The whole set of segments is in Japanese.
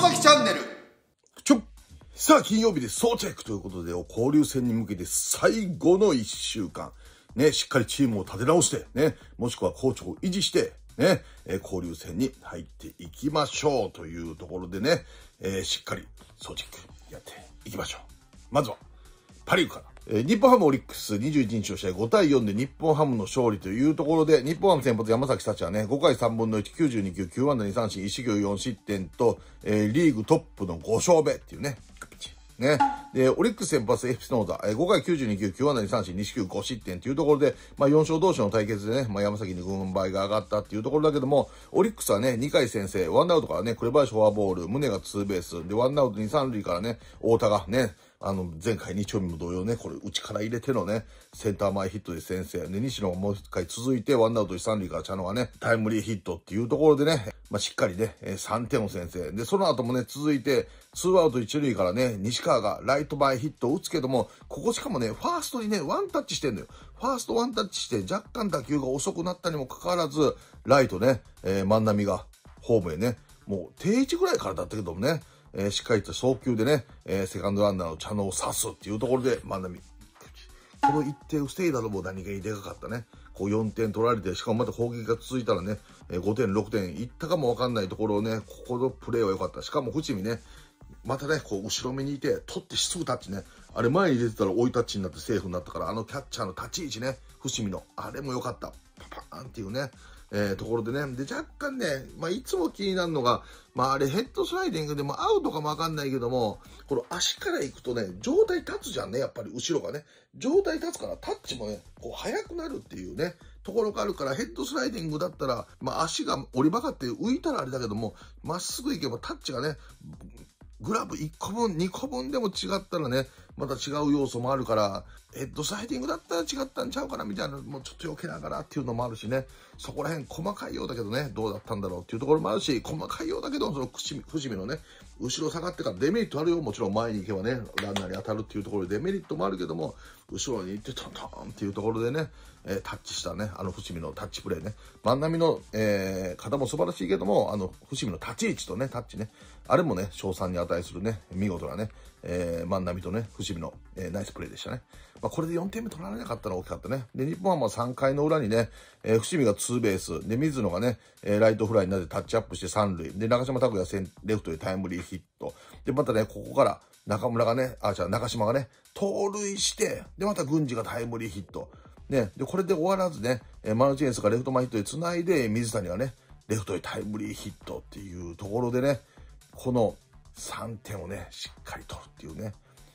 外崎チャンネル。ちょ、さあ金曜日で総チェックということで、交流戦に向けて最後の1週間。ね、しっかりチームを立て直して、ね、もしくは校長を維持して、ね、えー、交流戦に入っていきましょうというところでね、えー、しっかり総チェックやっていきましょう。まずは、パリーグから。えー、日本ハムオリックス21日の試合5対4で日本ハムの勝利というところで、日本ハム先発山崎幸はね、5回3分の1、92球、9安打2三振、1四球4失点と、えー、リーグトップの5勝目っていうね。ね。で、オリックス先発エフスノーザ、えー、5回92球、9安打2三振、2四球5失点というところで、まあ4勝同士の対決でね、まあ山崎に軍配が上がったっていうところだけども、オリックスはね、2回先制、ワンアウトからね、紅林フォアボール、胸がツーベース、で、ワンアウト2、3塁からね、太田がね、あの、前回日曜日も同様ね、これ、内から入れてのね、センター前ヒットで先制。で、西野もう一回続いて、ワンアウト一三塁から茶野がね、タイムリーヒットっていうところでね、まあ、しっかりね、3点を先制。で、その後もね、続いて、ツーアウト一塁からね、西川がライト前ヒットを打つけども、ここしかもね、ファーストにね、ワンタッチしてんのよ。ファーストワンタッチして、若干打球が遅くなったにもかかわらず、ライトね、えー、万波が、ホームへね、もう定位置ぐらいからだったけどもね、えー、しっかりと早球でね、えー、セカンドランナーの茶野を刺すっていうところで万波。この一点防いだのも何気にでかかったね。こう4点取られて、しかもまた攻撃が続いたらね、え5点、6点いったかもわかんないところをね、ここのプレーは良かった。しかも伏見ね、またね、こう、後ろ目にいて、取ってすぐタッチね。あれ前に出てたら追いタッチになってセーフになったから、あのキャッチャーの立ち位置ね、伏見の、あれも良かった。パパーンっていうね、えー、ところでね。で、若干ね、まあ、いつも気になるのが、まあ、あれヘッドスライディングでもアウトかもわかんないけども、この足から行くとね、状態立つじゃんね、やっぱり後ろがね。状態立つからタッチもね、こう速くなるっていうね、ところがあるから、ヘッドスライディングだったら、まあ、足が折り曲がって浮いたらあれだけども、まっすぐ行けばタッチがね、グラブ1個分、2個分でも違ったらね、また違う要素もあるから、ヘッドサイディングだったら違ったんちゃうかなみたいなもうちょっと避けながらっていうのもあるしね、そこら辺細かいようだけどね、どうだったんだろうっていうところもあるし、細かいようだけど、その伏見のね、後ろ下がってからデメリットあるよ。もちろん前に行けばね、ランナーに当たるっていうところでデメリットもあるけども、後ろに行ってトントンっていうところでね、えタッチしたね、あの伏見のタッチプレーね。万波の、えー、方も素晴らしいけども、あの伏見の立ち位置とね、タッチね、あれもね、賞賛に値するね、見事なね、えー、万波とね、伏見の、えー、ナイスプレーでしたね。まあ、これで4点目取られなかったのは大きかったね。で、日本はまあ3回の裏にね、えー、伏見がツーベース、で、水野がね、えー、ライトフライになってタッチアップして3塁、で、中島拓也レフトでタイムリーヒット。で、またね、ここから中村がね、あ、じゃあ中島がね、盗塁して、で、また軍司がタイムリーヒット。ね、で、これで終わらずね、えマルチネスがレフト前ヒットでないで、水谷はね、レフトへタイムリーヒットっていうところでね、この3点をね、しっかり取るっていうね。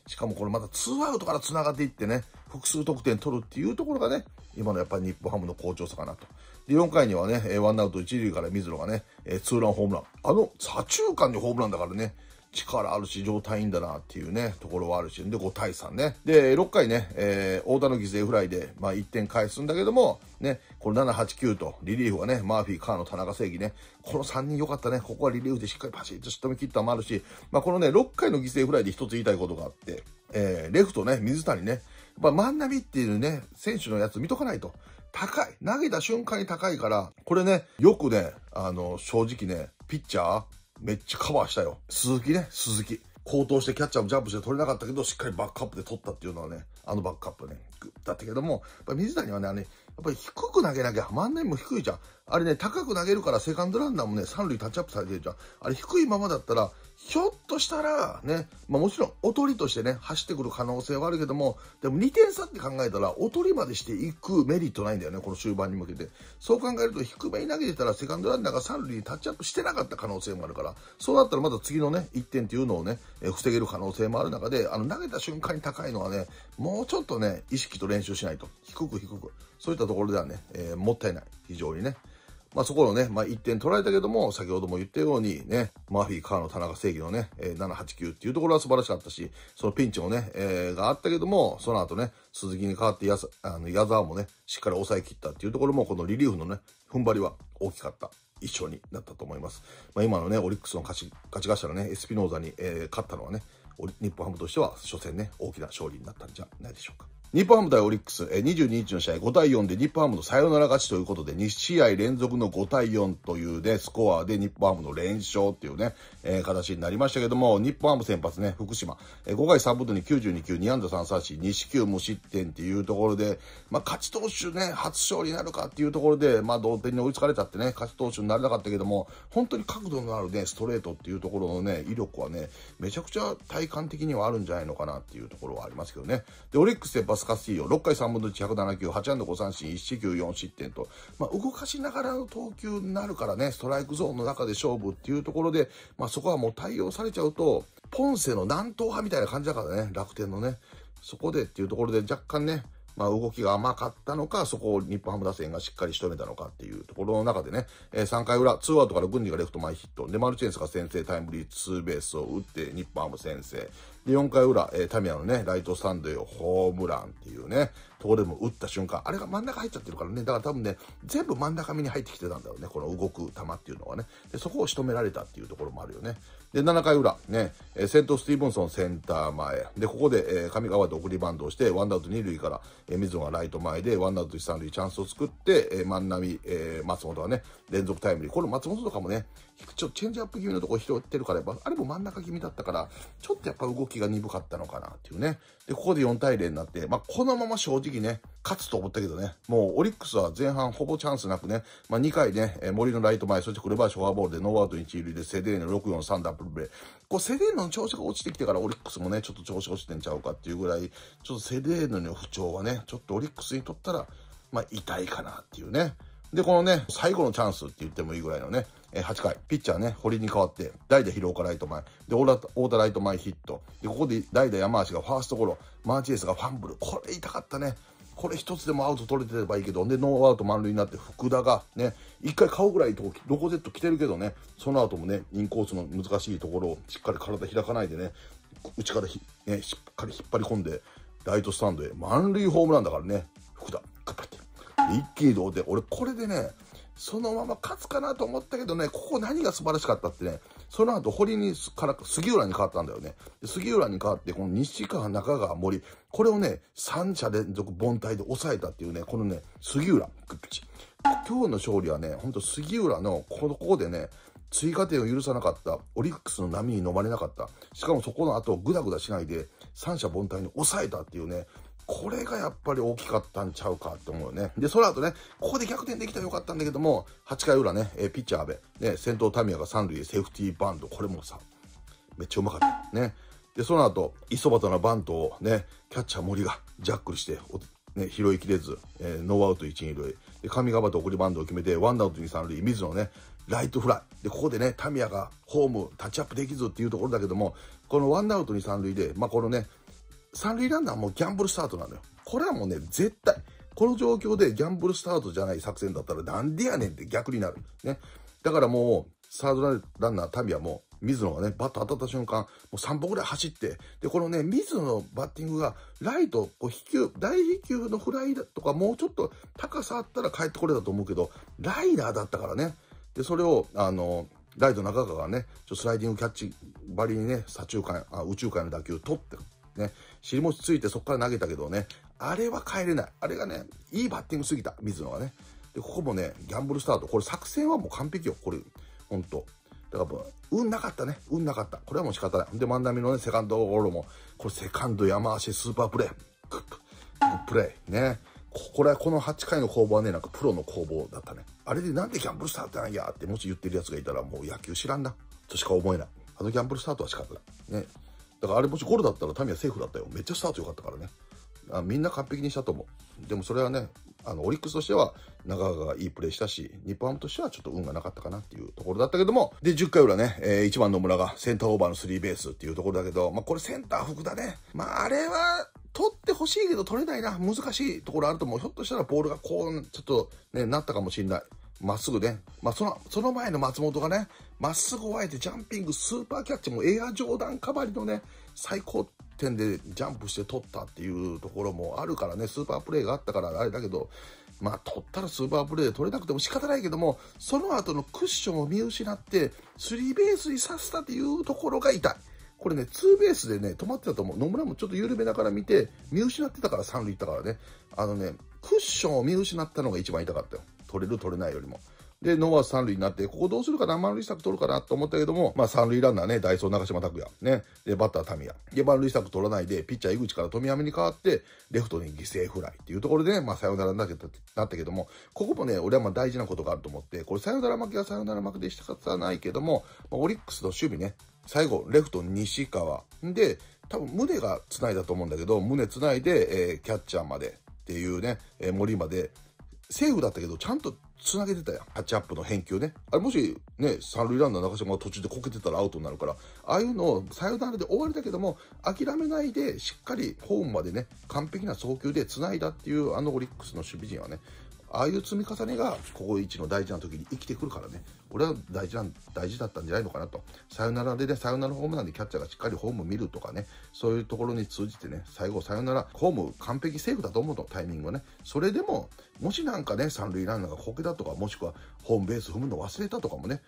しかもこれまたーアウトからつながっていってね、複数得点取るっていうところがね、今のやっぱり日本ハムの好調さかなと。で、4回にはね、ワンアウト1塁から水野がね、ツーランホームラン。あの左中間にホームランだからね、力あるし、状態いいんだなっていうね、ところはあるし、で、5対3ね。で、6回ね、えー、太田の犠牲フライで、まあ、1点返すんだけども、ね、これ7、8、9と、リリーフはね、マーフィー、カーの田中正義ね、この3人良かったね。ここはリリーフでしっかりパシッと仕留め切ったのもあるし、まあ、このね、6回の犠牲フライで一つ言いたいことがあって、えー、レフトね、水谷ね、やっぱ万波っていうね、選手のやつ見とかないと。高い。投げた瞬間に高いから、これね、よくね、あの、正直ね、ピッチャー、めっちゃカバーしたよ。鈴木ね、鈴木。高騰してキャッチャーもジャンプして取れなかったけど、しっかりバックアップで取ったっていうのはね、あのバックアップね、だったけども、やっぱ水谷はね、あれ、やっぱり低く投げなきゃ、万年も低いじゃん。あれね、高く投げるからセカンドランナーもね、三塁タッチアップされてるじゃん。あれ低いままだったら、ひょっとしたら、ね、まあもちろん、おとりとしてね、走ってくる可能性はあるけども、でも2点差って考えたら、おとりまでしていくメリットないんだよね、この終盤に向けて。そう考えると、低めに投げてたら、セカンドランナーが三塁にタッチアップしてなかった可能性もあるから、そうなったらまた次のね、1点っていうのをね、え防げる可能性もある中で、あの、投げた瞬間に高いのはね、もうちょっとね、意識と練習しないと。低く低く。そういったところではね、えー、もったいない。非常にね。まあ、そこのね、まあ、1点取られたけども、先ほども言ったようにね、マーフィー、川野、田中正義のね、えー、7、8、9っていうところは素晴らしかったし、そのピンチもね、えー、があったけども、その後ね、鈴木に代わってやあの、矢沢もね、しっかり抑え切ったっていうところも、このリリーフのね、踏ん張りは大きかった。一勝になったと思います。まあ、今のね、オリックスの勝ち、勝ち頭のね、エスピノーザに、えー、勝ったのはね、日本ハムとしては初戦ね、大きな勝利になったんじゃないでしょうか。日本ハム対オリックス、22日の試合5対4で日本ハムのサヨナラ勝ちということで、2試合連続の5対4というね、スコアで日本ハムの連勝っていうね、えー、形になりましたけども、日本ハム先発ね、福島、え5回3分に92球、2安打3三振、2四球無失点っていうところで、まあ、勝ち投手ね、初勝利になるかっていうところで、まあ、同点に追いつかれたってね、勝ち投手になれなかったけども、本当に角度のあるね、ストレートっていうところのね、威力はね、めちゃくちゃ体感的にはあるんじゃないのかなっていうところはありますけどね。で、オリックス先発スカスティーヨ、6回3分の1、107球、8安打5三振、1四球4失点と、まあ、動かしながらの投球になるからね、ストライクゾーンの中で勝負っていうところで、まあ、そこはもう対応されちゃうと、ポンセの南東派みたいな感じだからね、楽天のね、そこでっていうところで若干ね、まあ、動きが甘かったのか、そこを日本ハム打線がしっかり仕留めたのかっていうところの中でね、えー、3回裏、ーアウトから軍事がレフト前ヒット、で、マルチェンスが先制タイムリーツーベースを打って、日本ハム先制。で、4回裏、えー、タミヤのね、ライトスタンドへホームランっていうね、とこでも打った瞬間、あれが真ん中入っちゃってるからね、だから多分ね、全部真ん中身に入ってきてたんだろうね、この動く球っていうのはね。で、そこを仕留められたっていうところもあるよね。で、7回裏、ね、えー、セント・スティーブンソンセンター前。で、ここで、えー、上川で送りバンドをして、ワンアウト2塁から、えー、水野がライト前で、ワンアウト1、3塁チャンスを作って、えー、万波、えー、松本はね、連続タイムリー。これ松本とかもね、ちょっとチェンジアップ気味のとこ拾ってるから、やっぱ、あれも真ん中気味だったから、ちょっとやっぱ動きが鈍かったのかなっていうね。で、ここで4対0になって、まあ、このまま正直ね、勝つと思ったけどね、もうオリックスは前半ほぼチャンスなくね、まあ、2回ね、森のライト前、そして紅林フォアボールでノーアウト1塁でセデーヌ643ダブルプレー。こう、セデーヌの調子が落ちてきてからオリックスもね、ちょっと調子落ちてんちゃうかっていうぐらい、ちょっとセデーヌの不調はね、ちょっとオリックスにとったら、まあ、痛いかなっていうね。で、このね、最後のチャンスって言ってもいいぐらいのね、え8回、ピッチャーね、堀に代わって、代打広岡ライト前、で、大田ライト前ヒット、で、ここで代打山足がファーストゴロ、マーチエースがファンブル、これ痛かったね。これ一つでもアウト取れてればいいけど、で、ノーアウト満塁になって、福田がね、一回顔ぐらいとロコゼット着てるけどね、その後もね、インコースの難しいところをしっかり体開かないでね、内からひ、ね、しっかり引っ張り込んで、ライトスタンドへ満塁ホームランだからね、福田、頑張って。一気に同点。俺、これでね、そのまま勝つかなと思ったけどね、ここ何が素晴らしかったってね、その後堀にから杉浦に変わったんだよね。杉浦に変わって、この西川、中川、森、これをね、3者連続凡退で抑えたっていうね、このね、杉浦、グッチ。今日の勝利はね、ほんと杉浦の、この、ここでね、追加点を許さなかった。オリックスの波に飲まれなかった。しかもそこの後、ぐだぐだしないで、三者凡退に抑えたっていうね、これがやっぱり大きかったんちゃうかって思うよね。で、その後ね、ここで逆転できたらよかったんだけども、8回裏ね、えピッチャー阿部、ね、先頭タミヤが三塁でセーフティーバンド、これもさ、めっちゃうまかった。ね。で、その後、磯端のバントをね、キャッチャー森がジャックルして、ね、拾いきれず、えー、ノーアウト1、2塁。で、上川と送りバンドを決めて、ワンアウト2、3塁、水野ね、ライトフライ。で、ここでね、タミヤがホーム、タッチアップできずっていうところだけども、このワンアウト2、3塁で、まあ、このね、三塁ランナーもギャンブルスタートなのよ。これはもうね、絶対。この状況でギャンブルスタートじゃない作戦だったらなんでやねんって逆になる。ね。だからもう、サードランナー、タビヤも、水野がね、バット当たった瞬間、もう3歩ぐらい走って、で、このね、水野のバッティングが、ライト、こう、飛球、大飛球のフライとか、もうちょっと高さあったら帰ってこれたと思うけど、ライナーだったからね。で、それを、あの、ライト中川がね、ちょスライディングキャッチばりにね、左中間、あ宇宙間の打球取って、ね。尻餅ついてそこから投げたけどね、あれは帰れない。あれがね、いいバッティングすぎた、水野がね。で、ここもね、ギャンブルスタート。これ作戦はもう完璧よ、これ。ほんと。だからもう、運なかったね。運なかった。これはもう仕方ない。で、万波のね、セカンドゴロも、これセカンド山足スーパープレイ。グップレイ。ね。これはこの8回の攻防はね、なんかプロの攻防だったね。あれでなんでギャンブルスタートなんやってもし言ってる奴がいたらもう野球知らんな。としか思えない。あのギャンブルスタートは仕方ない。ね。だからあれもしゴロだったらタミヤセーフだったよ。めっちゃスタート良かったからね。あみんな完璧にしたと思う。でもそれはね、あの、オリックスとしては、中川がいいプレーしたし、日本ハムとしてはちょっと運がなかったかなっていうところだったけども、で、10回裏ね、えー、1番野村がセンターオーバーのスリーベースっていうところだけど、まあ、これセンター福田ね。まあ、あれは、取ってほしいけど取れないな。難しいところあると思う。ひょっとしたらボールがこう、ちょっとね、なったかもしれない。まっすぐね。まあ、その、その前の松本がね、まっすぐワイてジャンピング、スーパーキャッチもエアジョーダンかばりのね、最高点でジャンプして取ったっていうところもあるからね、スーパープレイがあったからあれだけど、まあ取ったらスーパープレイで取れなくても仕方ないけども、その後のクッションを見失って、スリーベースにさせたっていうところが痛い。これね、ツーベースでね、止まってたと思う。野村もちょっと緩めながら見て、見失ってたから三塁行ったからね。あのね、クッションを見失ったのが一番痛かったよ。取れる取れないよりも。で、ノーア三塁になって、ここどうするかな満塁策取るかなと思ったけども、まあ三塁ランナーね、ダイソー中島拓也、ね、で、バッターミヤ。で、満塁策取らないで、ピッチャー井口から富山に変わって、レフトに犠牲フライっていうところで、ね、まあサヨナラになったなったけども、ここもね、俺はまあ大事なことがあると思って、これサヨナラ負けはサヨナラ負けでしたかったないけども、まあ、オリックスの守備ね、最後、レフト西川。で、多分胸が繋いだと思うんだけど、胸繋いで、えー、キャッチャーまでっていうね、えー、森まで、セーフだったけど、ちゃんと繋げてたやん。タッチアップの返球ね。あれもしね、三塁ランナー中島が途中でこけてたらアウトになるから、ああいうのをサヨナラで終わりだけども、諦めないでしっかりホームまでね、完璧な送球で繋いだっていうあのオリックスの守備陣はね、ああいう積み重ねがここ一の大事な時に生きてくるからね俺は大事な大事だったんじゃないのかなとサヨナラでねサヨナラホームランでキャッチャーがしっかりホーム見るとかねそういうところに通じてね最後サヨナラホーム完璧セーフだと思うとタイミングはねそれでももしなんかね三塁ランナーがこけたとかもしくはホームベース踏むの忘れたとかもね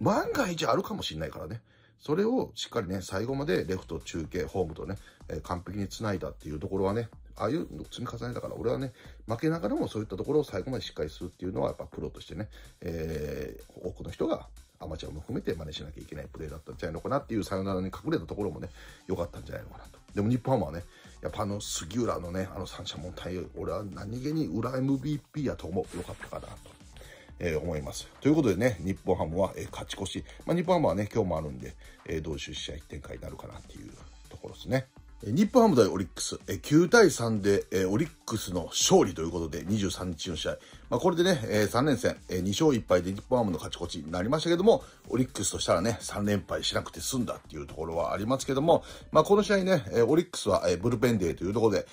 万が一あるかもしれないからねそれをしっかりね、最後までレフト中継、ホームとね、えー、完璧に繋いだっていうところはね、ああいうの積み重ねだから、俺はね、負けながらもそういったところを最後までしっかりするっていうのは、やっぱプロとしてね、えー、多くの人がアマチュアも含めて真似しなきゃいけないプレーだったんじゃないのかなっていうサヨナラに隠れたところもね、良かったんじゃないのかなと。でも日本ハムはね、やっぱあの杉浦のね、あの三者問題、俺は何気に裏 MVP やと思う。良かったかなと。えー、思います。ということでね、日本ハムは、えー、勝ち越し。まあ、日本ハムはね、今日もあるんで、えー、同う試合展開になるかなっていうところですね。日本ハム対オリックス、9対3で、オリックスの勝利ということで、23日の試合。まあ、これでね、3連戦、2勝1敗で日本ハムの勝ち越しになりましたけども、オリックスとしたらね、3連敗しなくて済んだっていうところはありますけども、まあ、この試合ね、オリックスは、ブルペンデーというところで、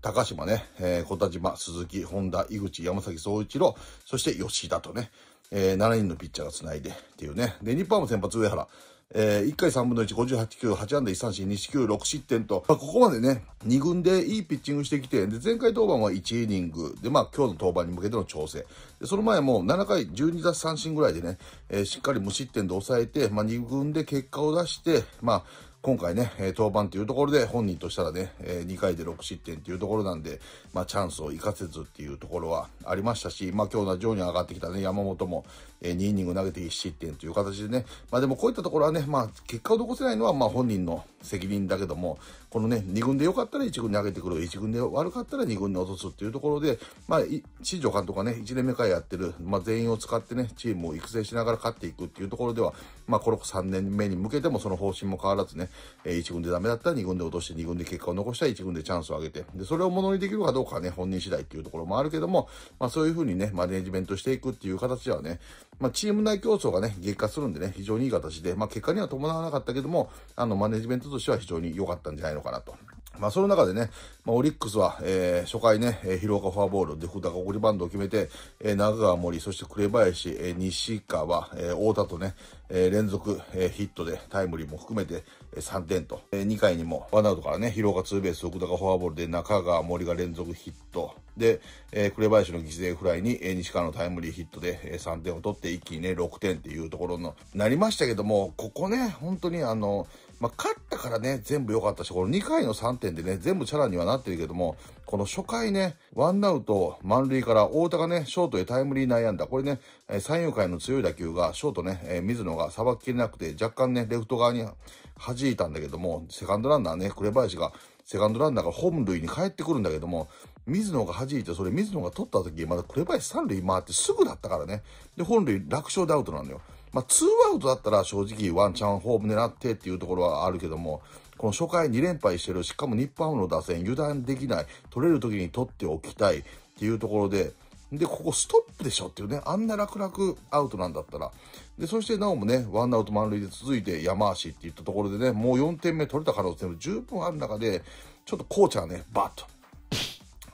高島ね、小田島、鈴木、本田、井口、山崎総一郎、そして吉田とね、7人のピッチャーが繋いでっていうね。で、日本ハム先発上原、えー、1回3分の1、58球、8安打1三振、2四球、6失点と、まあ、ここまでね、2軍でいいピッチングしてきて、で、前回登板は1イニング、で、まあ、今日の登板に向けての調整。で、その前も7回12奪三振ぐらいでね、えー、しっかり無失点で抑えて、まあ、2軍で結果を出して、まあ、今回ね、え登板というところで本人としたらね、え2回で6失点というところなんで、まあ、チャンスを生かせずっていうところはありましたし、まあ、今日の上に上がってきたね、山本も、え2イニング投げて1失点という形でね、まあでもこういったところはね、まあ結果を残せないのはまあ本人の責任だけども、このね、2軍で良かったら1軍に上げてくる、1軍で悪かったら2軍に落とすっていうところで、まあ、新庄監督がね、1年目からやってる、まあ全員を使ってね、チームを育成しながら勝っていくっていうところでは、まあこの3年目に向けてもその方針も変わらずね、え1軍でダメだったら2軍で落として、2軍で結果を残したら1軍でチャンスを上げて、で、それをものにできるかどうかはね、本人次第っていうところもあるけども、まあそういうふうにね、マネジメントしていくっていう形ではね、まあ、チーム内競争がね、激化するんでね、非常にいい形で、まあ、結果には伴わなかったけども、あの、マネジメントとしては非常に良かったんじゃないのかなと。まあ、その中でね、まあ、オリックスは、えー、初回ね、えー、広岡フォアボールで福田が送りバントを決めて、えー、中川森、そして紅林、えー、西川、えー、太田とね、えー、連続、えー、ヒットでタイムリーも含めて、えー、3点と、えー、2回にもワンアウトからね、広岡ツーベース、福田がフォアボールで中川森が連続ヒット、で、えー、紅林の犠牲フライに、えー、西川のタイムリーヒットで、えー、3点を取って一気にね、6点っていうところの、なりましたけども、ここね、本当にあの、まあ、勝ったからね、全部良かったし、この2回の3点でね、全部チャラにはなってるけども、この初回ね、ワンアウト満塁から太田がね、ショートへタイムリー内野安打。これね、三遊間の強い打球が、ショートね、えー、水野がさばききれなくて、若干ね、レフト側に弾いたんだけども、セカンドランナーね、紅林が、セカンドランナーが本塁に帰ってくるんだけども、水野が弾いて、それ水野が取った時、まだ紅林三塁回ってすぐだったからね。で、本塁楽勝でアウトなんだよ。まあ、ツーアウトだったら正直ワンチャンホーム狙ってっていうところはあるけども、この初回2連敗してる、しかも日本ハムの打線油断できない、取れる時に取っておきたいっていうところで、で、ここストップでしょっていうね、あんな楽々アウトなんだったら。で、そしてなおもね、ワンアウト満塁で続いて山足って言ったところでね、もう4点目取れた可能性も十分ある中で、ちょっとコーチャーね、バッと。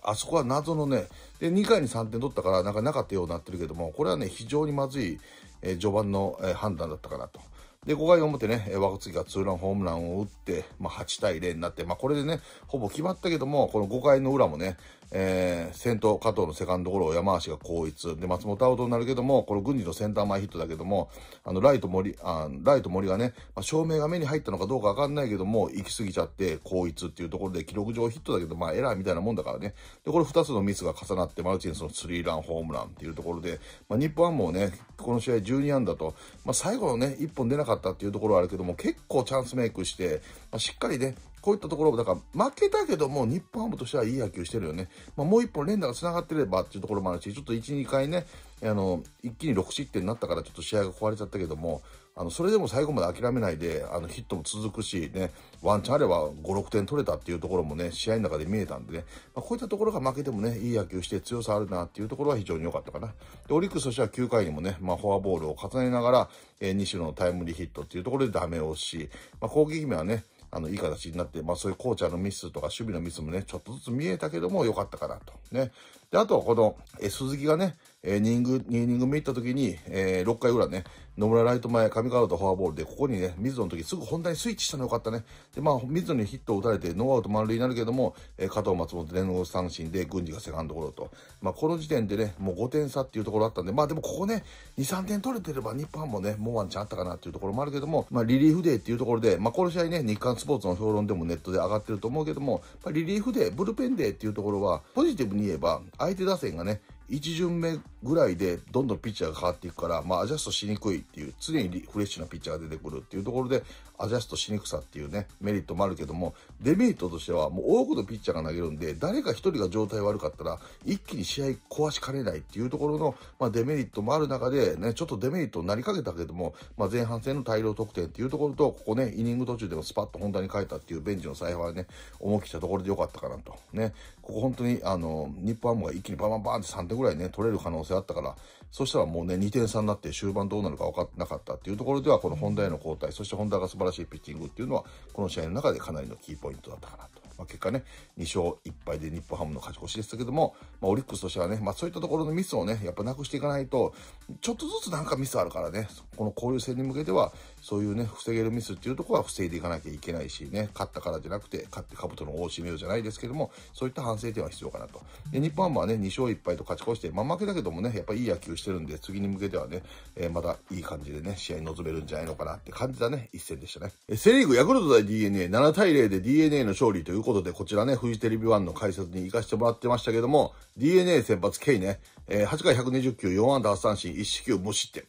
あそこは謎のね、で、2回に3点取ったから、なんかなかったようになってるけども、これはね、非常にまずいえ序盤の、え判断だったかなと。で、5回表ね、若月がツーランホームランを打って、まあ、8対0になって、まあ、これでね、ほぼ決まったけども、この5回の裏もね、えー、先頭、加藤のセカンドゴロ、山足が後逸。で、松本アウトになるけども、この郡司のセンター前ヒットだけども、あの、ライト森、あライト森がね、まあ、照明が目に入ったのかどうかわかんないけども、行き過ぎちゃって後逸っていうところで、記録上ヒットだけど、まあ、エラーみたいなもんだからね。で、これ2つのミスが重なって、マルチンスのスリーラン、ホームランっていうところで、まあ、日本はもうね、この試合12安打と、まあ、最後のね、1本出なかったっていうところはあるけども、結構チャンスメイクして、まあ、しっかりね、こういったところ、だから負けたけども、日本ハムとしてはいい野球してるよね。まあ、もう一本連打が繋がってればっていうところもあるし、ちょっと1、2回ね、あの、一気に6失点になったからちょっと試合が壊れちゃったけども、あの、それでも最後まで諦めないで、あの、ヒットも続くし、ね、ワンチャンあれば5、6点取れたっていうところもね、試合の中で見えたんでね、まあ、こういったところが負けてもね、いい野球して強さあるなっていうところは非常に良かったかな。で、オリックスとしては9回にもね、まあ、フォアボールを重ねながら、えー、西野のタイムリーヒットっていうところでダメ押し、まあ、攻撃面はね、あの、いい形になって、まあそういうコーチャーのミスとか守備のミスもね、ちょっとずつ見えたけども良かったかなと。ね。で、あと、この、鈴木がね、えー、2イニング、2イニング目行った時に、えー、6回裏ね、野村ライト前、上川とフォアボールで、ここにね、水野の時すぐ本題にスイッチしたのよかったね。で、まあ、水野にヒットを打たれて、ノーアウト満塁になるけども、えー、加藤松本連合三振で、軍司がセカンドゴロと。まあ、この時点でね、もう5点差っていうところだったんで、まあでもここね、2、3点取れてれば日本もね、もうワンチャンあったかなっていうところもあるけども、まあ、リリーフデーっていうところで、まあ、この試合ね、日刊スポーツの評論でもネットで上がってると思うけども、リリーフデー、ブルペンデーっていうところは、ポジティブに言えば、相手打線がね、1巡目ぐらいでどんどんピッチャーが変わっていくから、まあ、アジャストしにくいっていう、常にフレッシュなピッチャーが出てくるっていうところで、アジャストしにくさっていうね、メリットもあるけども、デメリットとしては、もう多くのピッチャーが投げるんで、誰か一人が状態悪かったら、一気に試合壊しかねないっていうところの、まあ、デメリットもある中で、ね、ちょっとデメリットになりかけたけども、まあ、前半戦の大量得点っていうところと、ここね、イニング途中でもスパッと本田に変えたっていうベンチの采配はね、重きしたところで良かったかなと。ね、ここ本当に、あの、日本ハムが一気にバンバンバンって3点ぐらいね、取れる可能性あったから、そしたらもうね、2点差になって終盤どうなるか分かってなかったっていうところでは、この本田への交代、そして本田が素晴らしいピッチングっていうのは、この試合の中でかなりのキーポイントだったかなと。まあ、結果ね、2勝1敗で日本ハムの勝ち越しでしたけども、まあ、オリックスとしてはね、まあ、そういったところのミスをね、やっぱなくしていかないと、ちょっとずつなんかミスあるからね、この交流戦に向けては、そういうね、防げるミスっていうところは防いでいかなきゃいけないしね、勝ったからじゃなくて、勝って兜の大締めようじゃないですけども、そういった反省点は必要かなと。で、日本ハムはね、2勝1敗と勝ち越して、まあ負けだけどもね、やっぱいい野球してるんで、次に向けてはね、えー、まだいい感じでね、試合に臨めるんじゃないのかなって感じたね、一戦でしたね。え、セリーグ、ヤクルト対 DNA、7対0で DNA の勝利ということで、こちらね、フジテレビ1の解説に行かせてもらってましたけども、DNA 先発 K ね、えー、8回120球、4安打8三振、1四球無失点。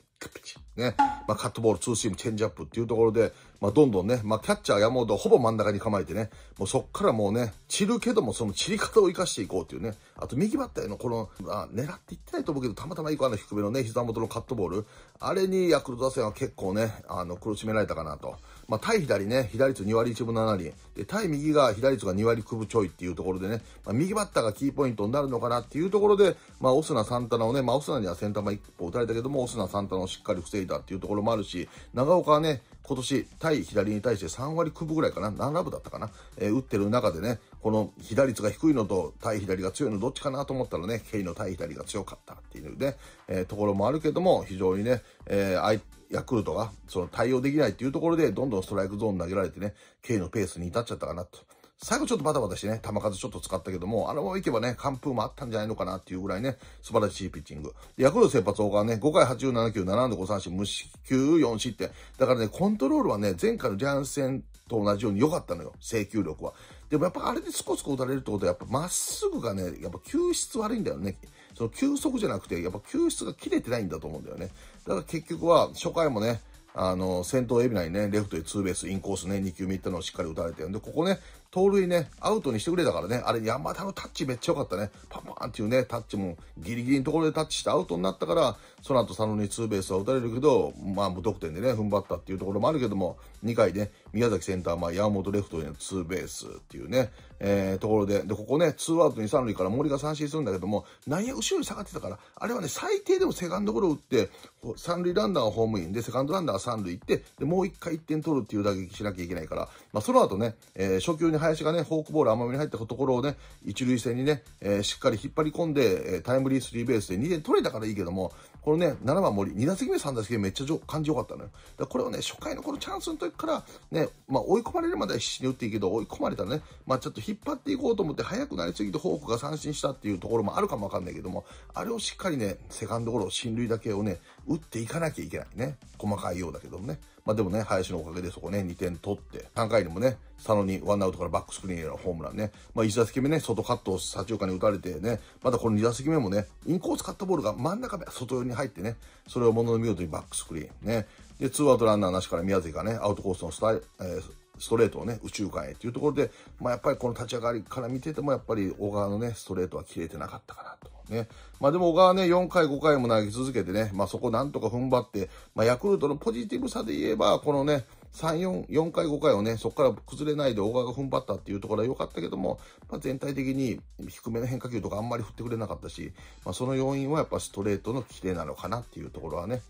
ね。まあ、カットボール、ツーシーム、チェンジアップっていうところで、まあ、どんどんね、まあ、キャッチャー山本はほぼ真ん中に構えてね、もうそっからもうね、散るけども、その散り方を生かしていこうっていうね。あと、右バッターへのこの、あ、狙っていってないと思うけど、たまたま一個あの低めのね、膝元のカットボール、あれにヤクルト打線は結構ね、あの、苦しめられたかなと。まあ、対左ね、左率2割1分7厘。で、対右が左率が2割9分ちょいっていうところでね、まあ、右バッターがキーポイントになるのかなっていうところで、まあ、オスナ・サンタナをね、まあ、オスナにはセンター前1歩打たれたけども、オスナ・サンタナをしっかり防いだっていうところもあるし、長岡はね、今年、対左に対して3割9分ぐらいかな、7分だったかな、えー、打ってる中でね、この左率が低いのと対左が強いのどっちかなと思ったらね、ケイの対左が強かったっていうね、えー、ところもあるけども、非常にね、えー、ヤクルトが、その対応できないっていうところで、どんどんストライクゾーン投げられてね、K のペースに至っちゃったかなと。最後ちょっとバタバタしてね、球数ちょっと使ったけども、あのままいけばね、完封もあったんじゃないのかなっていうぐらいね、素晴らしいピッチング。ヤクルト先発川ね、5回87球、7度5三振、無四球4失点。だからね、コントロールはね、前回のジャンセンと同じように良かったのよ、制球力は。でもやっぱあれでスコスコ打たれるってことは、やっぱまっすぐがね、やっぱ球質悪いんだよね。その休息じゃなくて、やっぱ救出が切れてないんだと思うんだよね。だから結局は、初回もね、あの、先頭エビナにね、レフトでツーベース、インコースね、2球目いったのをしっかり打たれてるんで、ここね、盗塁ね、アウトにしてくれたからね、あれ山田のタッチめっちゃ良かったね。パパンっていうね、タッチもギリギリのところでタッチしてアウトになったから、その後佐野にツーベースは打たれるけど、まあ無得点でね、踏ん張ったっていうところもあるけども、2回で、宮崎センターあ、山本レフトへのツーベースっていうね、えー、ところで、で、ここね、ツーアウトに三塁から森が三振するんだけども、内野後ろに下がってたから、あれはね、最低でもセカンドゴロ打って、三塁ランナーはホームインで、セカンドランナーは三塁行って、で、もう1回1点取るっていう打撃しなきゃいけないから、まあ、その後ね、えー、初球に林がね、フォークボール甘めに入ったところをね、1塁線にね、えー、しっかり引っ張り込んで、えタイムリースリーベースで2点取れたからいいけども、このね、7番森、2打席目、3打席目めっちゃ感じ良かったのよ。だこれをね、初回のこのチャンスの時から、ね、まあ追い込まれるまでは必死に打っていいけど、追い込まれたらね、まあちょっと引っ張っていこうと思って、速くなりすぎてフォークが三振したっていうところもあるかもわかんないけども、あれをしっかりね、セカンドゴロ、進塁だけをね、打っていかなきゃいけないね。細かいようだけどもね。まあでもね、林のおかげでそこね、2点取って、3回にもね、佐野にワンアウトからバックスクリーンへのホームランね。まあ1打席目ね、外カットを左中間に打たれてね、またこの2打席目もね、インコースカットボールが真ん中外寄りに入ってね、それをものの見事にバックスクリーンね。で、ツーアウトランナーなしから宮崎がね、アウトコースのスタイ、えーストレートをね、宇宙間へっていうところで、まあ、やっぱりこの立ち上がりから見てても、やっぱり小川のね、ストレートは切れてなかったかなと。ね。まあ、でも小川ね、4回5回も投げ続けてね、まあ、そこなんとか踏ん張って、まあ、ヤクルトのポジティブさで言えば、このね、3、4、4回5回をね、そこから崩れないで小川が踏ん張ったっていうところは良かったけども、まあ、全体的に低めの変化球とかあんまり振ってくれなかったし、まあ、その要因はやっぱストレートのキレなのかなっていうところはね、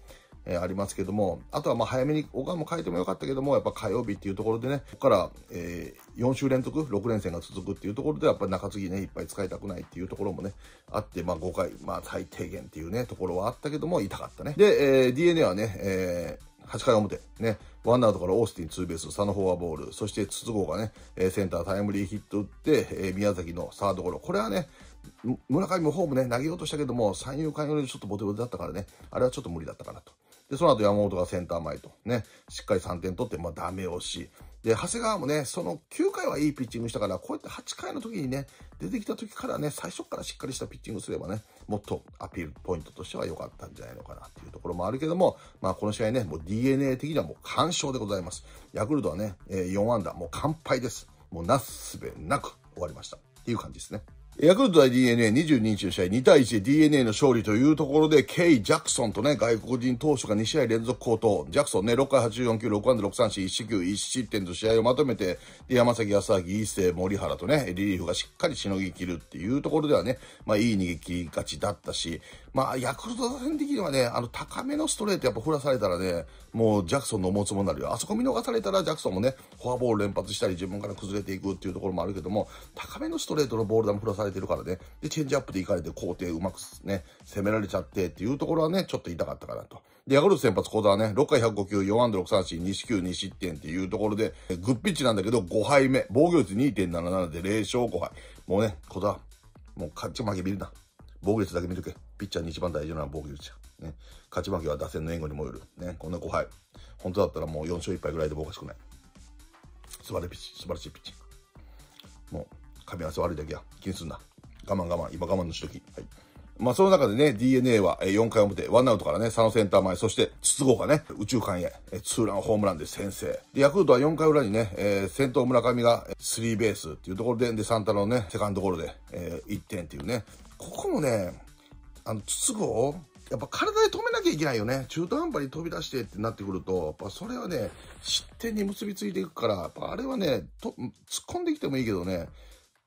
えー、ありますけども、あとはまあ早めに、川も変えてもよかったけども、やっぱ火曜日っていうところでね、ここから、えー、4週連続6連戦が続くっていうところで、やっぱり中継ぎね、いっぱい使いたくないっていうところもね、あって、まあ5回、まあ最低限っていうね、ところはあったけども、痛かったね。で、えー、DNA はね、えー、8回表、ね、ワンアウトからオースティンツーベース、佐野フォアボール、そして筒香がね、センタータイムリーヒット打って、えー、宮崎のサードゴロ。これはね、村上もホームね、投げようとしたけども、三遊間よりちょっとボテボテだったからね、あれはちょっと無理だったかなと。で、その後山本がセンター前と、ね、しっかり3点取って、まあダメ押し。で、長谷川もね、その9回はいいピッチングしたから、こうやって8回の時にね、出てきた時からね、最初からしっかりしたピッチングすればね、もっとアピールポイントとしては良かったんじゃないのかなっていうところもあるけども、まあこの試合ね、もう DNA 的にはもう完勝でございます。ヤクルトはね、4アンダー、もう完敗です。もうなすすべなく終わりました。っていう感じですね。ヤクルト対 DNA22 日の試合2対1で DNA の勝利というところで、ケイ・ジャクソンとね、外国人投手が2試合連続好投。ジャクソンね、6回84球、6安打6三振、1四球、1失点と試合をまとめて、山崎、安崎、伊勢、森原とね、リリーフがしっかりしのぎきるっていうところではね、まあいい逃げ切り勝ちだったし、まあ、ヤクルト打線的にはね、あの、高めのストレートやっぱ振らされたらね、もうジャクソンの思うつもになるよ。あそこ見逃されたらジャクソンもね、フォアボール連発したり自分から崩れていくっていうところもあるけども、高めのストレートのボール球振らされてるからね、で、チェンジアップでいかれて工程うまくね、攻められちゃってっていうところはね、ちょっと痛かったかなと。で、ヤクルト先発小田はね、6回105球、4安打6三振、2四球2失点っていうところで、グッピッチなんだけど5敗目、防御率2.77で0勝5敗。もうね、小田、もう勝ち負け見るな。防御率だけ見とけ。ピッチャーに一番大事なのは防御打者。ね。勝ち負けは打線の援護にもよる。ね。こんな5敗。本当だったらもう4勝1敗ぐらいでもおかしくない。素晴らしい、素晴らしいピッチング。もう、噛み合わせ悪いだけや。気にすんな。我慢我慢。今我慢のしとき。はい。まあ、その中でね、DNA は4回表、ワンアウトからね、佐野センター前、そして筒香がね、宇宙間へ、ツーランホームランで先制。で、ヤクルトは4回裏にね、えー、先頭村上がスリーベースっていうところで、で、サンタのね、セカンドゴロで、えー、1点っていうね。ここもね、あの、筒子を、やっぱ体で止めなきゃいけないよね。中途半端に飛び出してってなってくると、やっぱそれはね、失点に結びついていくから、やっぱあれはね、と突っ込んできてもいいけどね、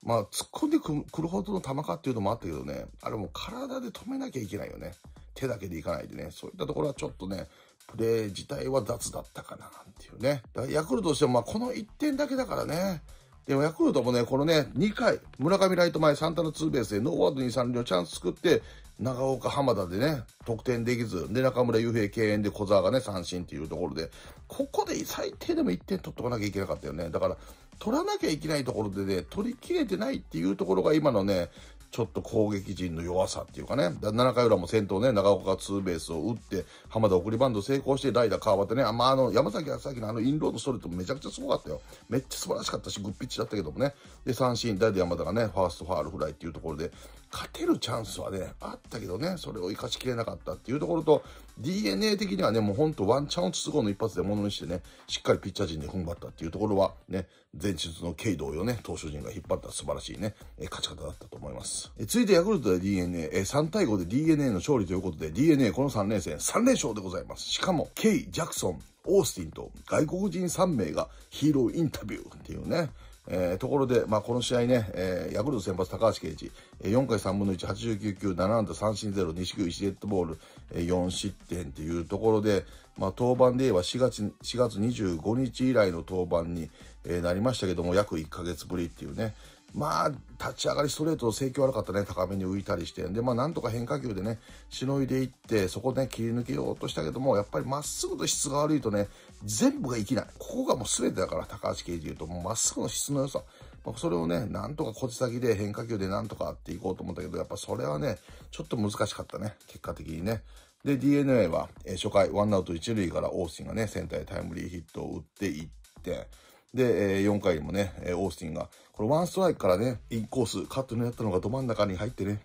まあ、突っ込んでくるほどの球かっていうのもあったけどね、あれも体で止めなきゃいけないよね。手だけでいかないでね。そういったところはちょっとね、プレー自体は雑だったかな、っていうね。ヤクルトとしても、まあ、この1点だけだからね。でもヤクルトもね、このね、2回、村上ライト前、サンタのツーベースでノーワード2、3塁のチャンス作って、長岡浜田でね、得点できず、で、中村悠平敬遠で小沢がね、三振っていうところで、ここで最低でも1点取っとかなきゃいけなかったよね。だから、取らなきゃいけないところでね、取り切れてないっていうところが今のね、ちょっと攻撃陣の弱さっていうかね、7回裏も先頭ね、長岡がツーベースを打って、浜田送りバンド成功して、代打川端ね、あまあ、あの、山崎康明のあのインロードストレートめちゃくちゃすごかったよ。めっちゃ素晴らしかったし、グッピッチだったけどもね。で、三振、代打山田がね、ファーストファールフライっていうところで、勝てるチャンスはね、あったけどね、それを生かしきれなかったっていうところと、DNA 的にはね、もうほんとワンチャン都合の一発でものにしてね、しっかりピッチャー陣で踏ん張ったっていうところは、ね、前日の軽同様ね、投手陣が引っ張った素晴らしいね、え勝ち方だったと思います。え続いてヤクルトで DNA、え3対5で DNA の勝利ということで、DNA この3連戦3連勝でございます。しかも、ケイ・ジャクソン、オースティンと外国人3名がヒーローインタビューっていうね、えー、ところで、まあ、この試合ね、えー、ヤクルト先発高橋奎一、えー、4回3分の1、89球、7安打三振0、四球1デッドボール、えー、4失点というところで、まあ、登板で言えば4月、4月25日以来の登板に、えー、なりましたけども、約1ヶ月ぶりっていうね、まあ、立ち上がりストレート、制球悪かったね、高めに浮いたりして、で、まあ、なんとか変化球でね、しのいでいって、そこね、切り抜けようとしたけども、やっぱりまっすぐと質が悪いとね、全部が生きない。ここがもう全てだから、高橋圭で言うと、もうまっすぐの質の良さ。まあ、それをね、なんとか小手先で変化球でなんとかっていこうと思ったけど、やっぱそれはね、ちょっと難しかったね、結果的にね。で、DNA は、えー、初回、ワンアウト一塁からオースティンがね、センターへタイムリーヒットを打っていって、で、えー、4回にもね、オースティンがこのワンストライクからね、インコース、カットになったのがど真ん中に入ってね、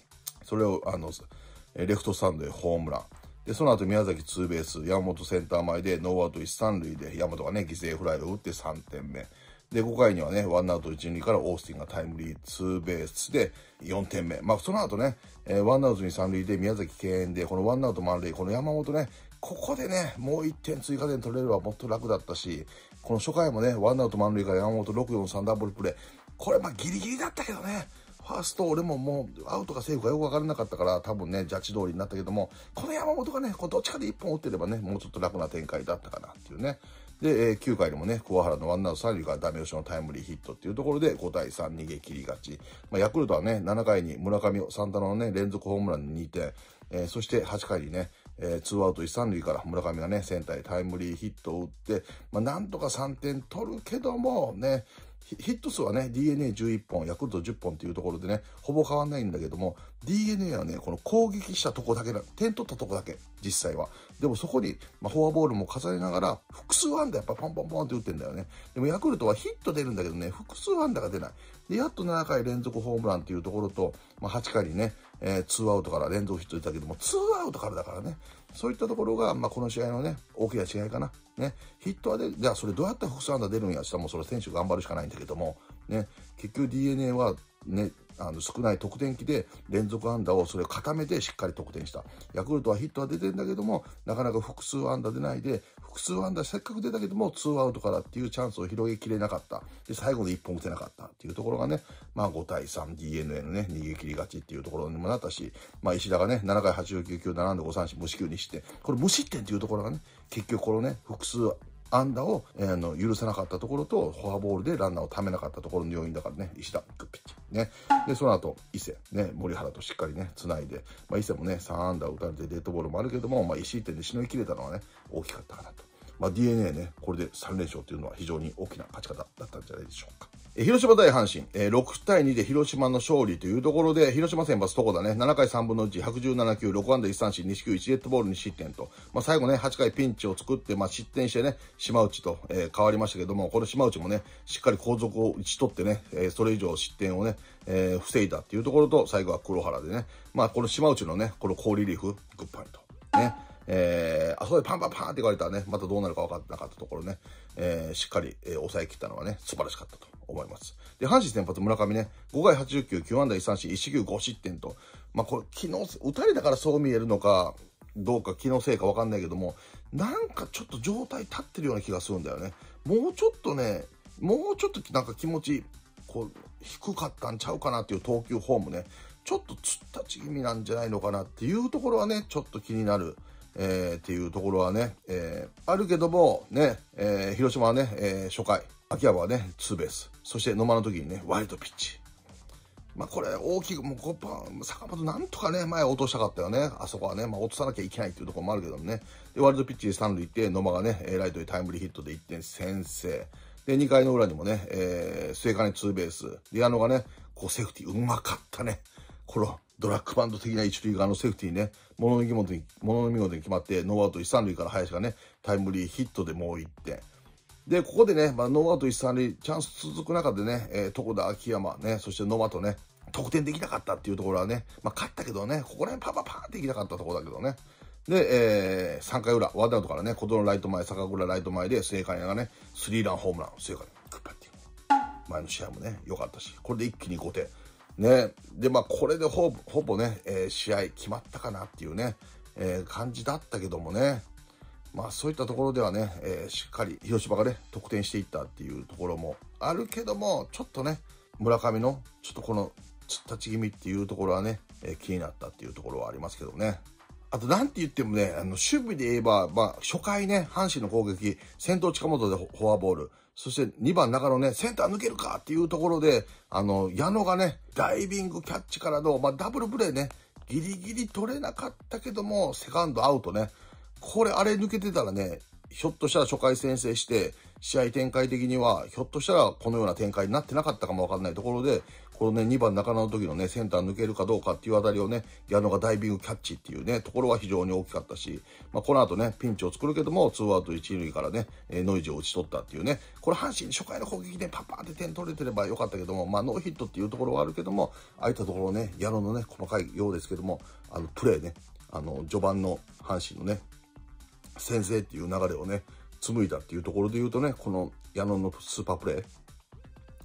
それを、あの、レフトスタンドへホームラン。で、その後宮崎ツーベース、山本センター前でノーアウト1、3塁で、山本がね、犠牲フライを打って3点目。で、5回にはね、ワンアウト1、2からオースティンがタイムリーツーベースで4点目。まあ、その後ね、えー、ワンアウト二3塁で宮崎敬遠で、このワンアウト満塁、この山本ね、ここでね、もう1点追加点取れればもっと楽だったし、この初回もね、ワンアウト満塁から山本6、4、3ダブルプレー。これまあギリギリだったけどね。ファースト、俺ももう、アウトかセーフかよくわからなかったから、多分ね、ジャッジ通りになったけども、この山本がね、こうどっちかで一本打ってればね、もうちょっと楽な展開だったかなっていうね。で、えー、9回でもね、桑原のワンアウト三塁からダメ押しのタイムリーヒットっていうところで、5対3逃げ切り勝ち。まあ、ヤクルトはね、7回に村上、サンタナのね、連続ホームランに2点、えー、そして8回にね、えー、2アウト1、3塁から村上がね、センターへタイムリーヒットを打って、まあ、なんとか3点取るけども、ね、ヒット数はね、DNA11 本、ヤクルト10本っていうところでね、ほぼ変わんないんだけども、DNA はね、この攻撃したとこだけな、点取ったとこだけ、実際は。でもそこに、まあ、フォアボールも重ねながら、複数安打やっぱポンポンポンって打ってんだよね。でもヤクルトはヒット出るんだけどね、複数安打が出ない。で、やっと7回連続ホームランっていうところと、まあ、8回にね、えー、2アウトから連続ヒット出たけども、2アウトからだからね、そういったところが、まあ、この試合のね、大きな違いかな。ね、ヒットはで、じゃあそれどうやって複数安打出るんやったらもうそれ選手頑張るしかないんだけども、ね、結局 DNA はね、あの少ない得点機で連続安打をそれを固めてしっかり得点した。ヤクルトはヒットは出てんだけども、なかなか複数安打出ないで、複数安打せっかく出たけども、2アウトからっていうチャンスを広げきれなかった。で、最後の1本打てなかったっていうところがね、まあ5対3 DNA のね、逃げ切り勝ちっていうところにもなったし、まあ石田がね、7回89球7んで5三振無四球にして、これ無失点っていうところがね、結局このね、複数安打を、えー、の許さなかったところと、フォアボールでランナーをためなかったところの要因だからね、石田、グッピッチ。ね。で、その後、伊勢、ね、森原としっかりね、ないで、まあ、伊勢もね、3安打打たれてデッドボールもあるけども、まあ、1点でしのぎきれたのはね、大きかったかなと。まあ、DNA ね、これで3連勝というのは非常に大きな勝ち方だったんじゃないでしょうか。広島対阪神、え6対2で広島の勝利というところで、広島選抜、とこだね、7回3分の1、117球、6安打1三振、四球、1デッドボールに失点と、まあ、最後ね、8回ピンチを作って、まあ、失点してね、島内と、えー、変わりましたけども、この島内もね、しっかり後続を打ち取ってね、えー、それ以上失点をね、えー、防いだっていうところと、最後は黒原でね、まあ、この島内のね、この好リリーフ、グッバイと。ね。えー、あそこでパンパンパンって言われたらね、またどうなるか分かってなかったところね、えー、しっかり、えー、抑え切ったのはね、素晴らしかったと。思います。で、阪神先発村上ね、5回8 9 9安打1三振、1四球5失点と、まあこれ、昨日、打たれたからそう見えるのか、どうか気のせいかわかんないけども、なんかちょっと状態立ってるような気がするんだよね。もうちょっとね、もうちょっとなんか気持ち、こう、低かったんちゃうかなっていう投球フォームね、ちょっと突っ立ち気味なんじゃないのかなっていうところはね、ちょっと気になる。えー、っていうところはね、えー、あるけども、ね、えー、広島はね、え初回、秋山はね、ツーベース。そして野間の時にね、ワイルドピッチ。まあこれ大きく、もう5番、坂本なんとかね、前落としたかったよね。あそこはね、まあ落とさなきゃいけないっていうところもあるけどもね。で、ワイルドピッチで三塁行って、野間がね、ライトでタイムリーヒットで1点先制。で、2回の裏にもね、えー、末金ツーベース。で、矢野がね、こうセーフティー、うまかったね。このドラッグバンド的な一塁側のセーフティーね。物の見事に、物の見事に決まって、ノーアウト一三塁から林がね、タイムリーヒットでもう1点。で、ここでね、まあ、ノーアウト一三塁、チャンス続く中でね、えー、床田、秋山、ね、そしてノ野間とね、得点できなかったっていうところはね、まあ、勝ったけどね、ここら辺パパパンっていきなかったところだけどね。で、えー、3回裏、ワンアウトからね、ノ若ライト前、坂倉ライト前で、聖火屋がね、スリーランホームラン、聖火屋、クッパっていう。前の試合もね、良かったし、これで一気に5点。ね。で、まあ、これでほぼ、ほぼね、えー、試合決まったかなっていうね、えー、感じだったけどもね。まあ、そういったところではね、えー、しっかり広島がね、得点していったっていうところもあるけども、ちょっとね、村上の、ちょっとこの、立ち気味っていうところはね、え気になったっていうところはありますけどね。あと、なんて言ってもね、あの、守備で言えば、まあ、初回ね、阪神の攻撃、先頭近本でフォアボール、そして2番中野ね、センター抜けるかっていうところで、あの、矢野がね、ダイビングキャッチからの、まあ、ダブルプレーね、ギリギリ取れなかったけども、セカンドアウトね。これ、あれ抜けてたらね、ひょっとしたら初回先制して、試合展開的には、ひょっとしたらこのような展開になってなかったかもわかんないところで、このね、2番中野の時のね、センター抜けるかどうかっていうあたりをね、矢野がダイビングキャッチっていうね、ところは非常に大きかったし、まあ、この後ね、ピンチを作るけども、2アウト1塁からね、えノイジーを打ち取ったっていうね、これ阪神初回の攻撃でパッパーって点取れてればよかったけども、まあ、ノーヒットっていうところはあるけども、ああいったところね、矢野のね、この回ようですけども、あの、プレーね、あの、序盤の阪神のね、先制っていう流れをね、紡いだっていうところで言うとね、この矢野のスーパープレー、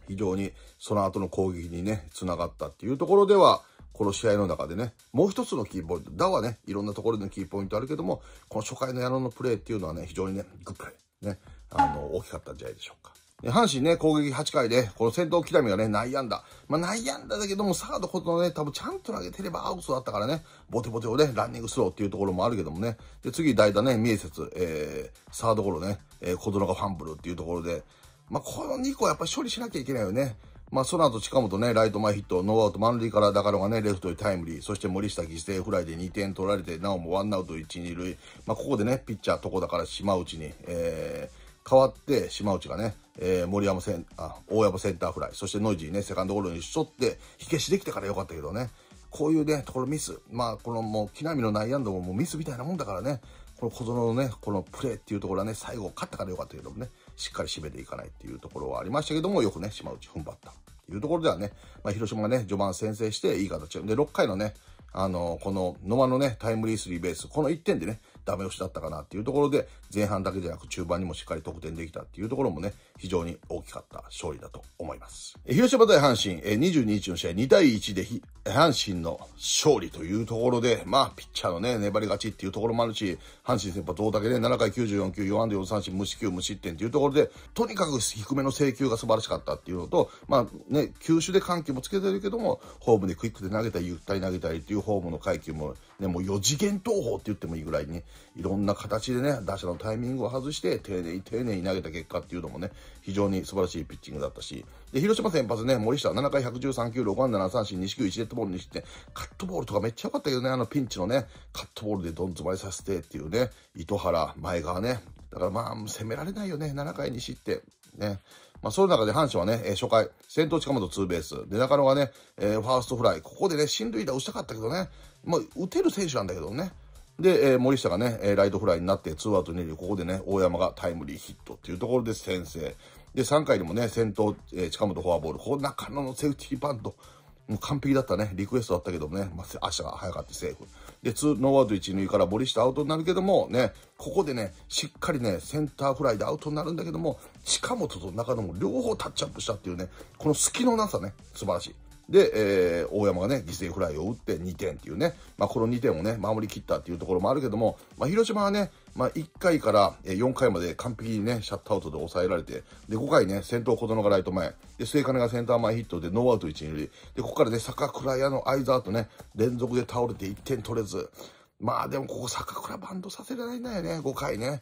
非常にその後の攻撃にね、繋がったっていうところでは、この試合の中でね、もう一つのキーポイント、ダはね、いろんなところでのキーポイントあるけども、この初回の矢野のプレーっていうのはね、非常にね、グップレー、ね、あの、大きかったんじゃないでしょうか。阪神ね、攻撃8回で、この先頭木浪がね、内野安打。まあ、内野安打だけども、サードことのね、多分ちゃんと投げてればアウトだったからね、ボテボテをね、ランニングスローっていうところもあるけどもね。で、次代打ね、三重えー、サードゴロね、えー、小園がファンブルっていうところで、まあ、この2個はやっぱ処理しなきゃいけないよね。まあ、その後、近本ね、ライト前ヒット、ノーアウト満塁からだからがね、レフトにタイムリー、そして森下犠牲フライで2点取られて、なおもワンアウト1、2塁。まあ、ここでね、ピッチャーとこだから島内に、えー、変わって、島内がね、えー、森山セン、あ、大山センターフライ、そしてノイジーね、セカンドゴロにしとって、火消しできてからよかったけどね、こういうね、ところミス、まあ、このもう、木浪の内野安打ももうミスみたいなもんだからね、この小園のね、このプレーっていうところはね、最後勝ったからよかったけどもね、しっかり締めていかないっていうところはありましたけども、よくね、島内踏ん張った。というところではね、まあ、広島がね、序盤先制していい形で、6回のね、あの、この野間のね、タイムリースリーベース、この1点でね、ダメ押しだったかなっていうところで、前半だけじゃなく中盤にもしっかり得点できたっていうところもね、非常に大きかった勝利だと思います。広島対阪神、22日の試合2対1で阪神の勝利というところで、まあ、ピッチャーのね、粘り勝ちっていうところもあるし、阪神先発どだけで、ね、7回94球、4安打4三振、無四球、無失点っていうところで、とにかく低めの制球が素晴らしかったっていうのと、まあね、球種で緩急もつけてるけども、ホームでクイックで投げたり、ゆったり投げたりっていうホームの階級もね、もう4次元投法って言ってもいいぐらいね、いろんな形でね、打者のタイミングを外して、丁寧に丁寧に投げた結果っていうのもね、非常に素晴らしいピッチングだったし、で、広島先発ね、森下は7回113球、6安7三振、西球1デッドボールにして、カットボールとかめっちゃ良かったけどね、あのピンチのね、カットボールでどん詰まりさせてっていうね、糸原、前川ね、だからまあ、攻められないよね、7回にして。ね。まあ、その中で阪神はね、えー、初回、先頭近本ツーベース。で、中野がね、えー、ファーストフライ。ここでね、進塁打をしたかったけどね、まあ、打てる選手なんだけどね。で、えー、森下がね、えー、ライトフライになって、ツーアウト二塁、ここでね、大山がタイムリーヒットっていうところで先制。で、3回にもね、先頭、えー、近本フォアボール、こう中野のセーフティーバント。もう完璧だったね。リクエストだったけどもね、まあ、足が速かったセーフ。で、ツー、ノーアウト1、塁から森下アウトになるけども、ね、ここでね、しっかりね、センターフライでアウトになるんだけども、近本と中野も両方タッチアップしたっていうね、この隙のなさね、素晴らしい。で、えー、大山がね、犠牲フライを打って2点っていうね、まあ、この2点をね、守り切ったっていうところもあるけども、まあ、広島はね、まあ、1回から4回まで完璧にね、シャットアウトで抑えられて、で、5回ね、先頭小園がライト前、で、末金がセンター前ヒットでノーアウト1、2塁、で、ここからね、坂倉屋の相沢とね、連続で倒れて1点取れず、まあでもここ坂倉バンドさせられないんだよね、5回ね。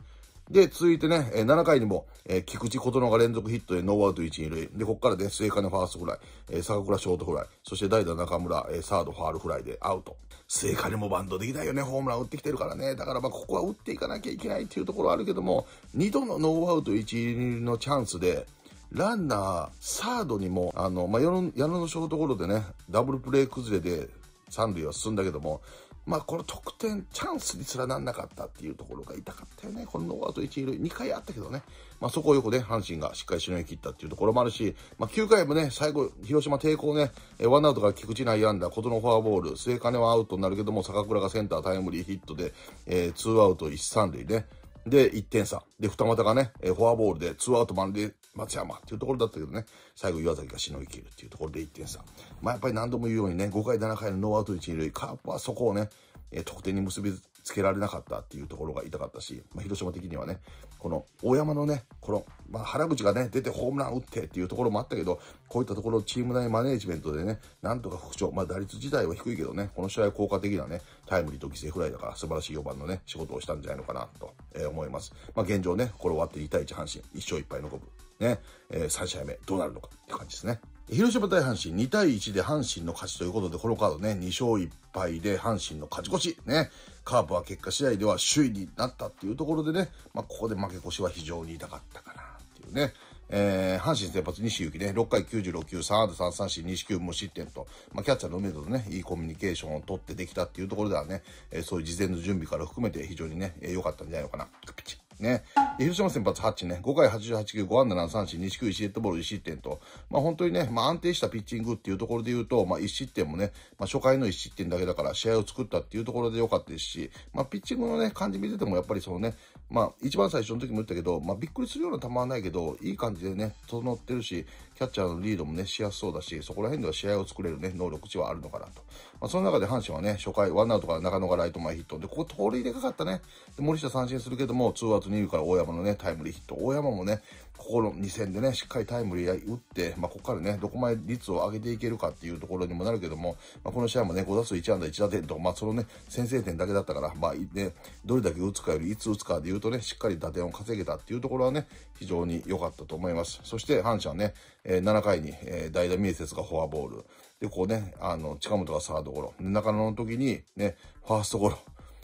で、続いてね、えー、7回にも、えー、菊池琴乃が連続ヒットでノーアウト1、2塁。で、ここからね、末金ファーストフライ、えー、坂倉ショートフライ、そして代打中村、えー、サードファールフライでアウト。末金もバンドできないよね、ホームラン打ってきてるからね。だからまあ、ここは打っていかなきゃいけないっていうところあるけども、2度のノーアウト1、2のチャンスで、ランナー、サードにも、あの、まあ、矢野のショートゴロでね、ダブルプレー崩れで、三塁は進んだけども、まあこの得点、チャンスに連なんなかったっていうところが痛かったよね。このノーアウト1、2、2回あったけどね。まあそこをよくね、阪神がしっかりしのぎ切ったっていうところもあるし、まあ9回もね、最後、広島抵抗ね、えワンアウトから菊池内安打、琴のフォアボール、末金はアウトになるけども、坂倉がセンタータイムリーヒットで、えー、2アウト1、3塁ね。で、1点差。で、二股がね、えフォアボールで、ツーアウト満塁松山っていうところだったけどね、最後岩崎がしのぎ切るっていうところで1点差。まあやっぱり何度も言うようにね、5回7回のノーアウト1、2塁、カープはそこをね、え得点に結びつけられなかったっていうところが痛かったし、まあ、広島的にはね、この大山のね、この、まあ、原口がね、出てホームラン打ってっていうところもあったけど、こういったところチーム内マネージメントでね、なんとか復調、まあ、打率自体は低いけどね、この試合効果的なね、タイムリーと犠牲フライだから素晴らしい4番のね、仕事をしたんじゃないのかなと、えー、思います。まあ、現状ね、これ終わって2対1阪神、1勝1敗残る。ね、えー、3試合目どうなるのかって感じですね。広島対阪神2対1で阪神の勝ちということで、このカードね、2勝1敗で阪神の勝ち越し、ね、カープは結果次第では首位になったっていうところでね、まあ、ここで負け越しは非常に痛かったかなっていうね。えー、阪神先発西行きね、6回96球、3アール3三振、西球無失点と、まあ、キャッチャーの梅田とね、いいコミュニケーションを取ってできたっていうところではね、えー、そういう事前の準備から含めて非常にね、良、えー、かったんじゃないのかな。ピチッね。広島先発8ね、5回88球、5安打7三振、2四球1デッドボール1失点と、まあ本当にね、まあ安定したピッチングっていうところで言うと、まあ1失点もね、まあ初回の1失点だけだから試合を作ったっていうところで良かったですし、まあピッチングのね、感じ見ててもやっぱりそのね、まあ、一番最初の時も言ったけど、まあ、びっくりするような球はないけど、いい感じでね、整ってるし、キャッチャーのリードもね、しやすそうだし、そこら辺では試合を作れるね、能力値はあるのかなと。まあ、その中で阪神はね、初回、ワンアウトから中野がライト前ヒットで、ここ盗塁でかかったね。で森下三振するけども、ツーアウト2塁から大山のね、タイムリーヒット。大山もね、ここの2戦でね、しっかりタイムリー打って、まあ、ここからね、どこまで率を上げていけるかっていうところにもなるけども、まあ、この試合もね、5打数1安打1打点と、まあ、そのね、先制点だけだったから、まあ、ね、どれだけ打つかよりいつ打つかで言うとね、しっかり打点を稼げたっていうところはね、非常に良かったと思います。そして、阪神はね、えー、7回に、えー、代打名節がフォアボール。で、こうね、あの、近本がサードゴロ。中野の時に、ね、ファーストゴロ。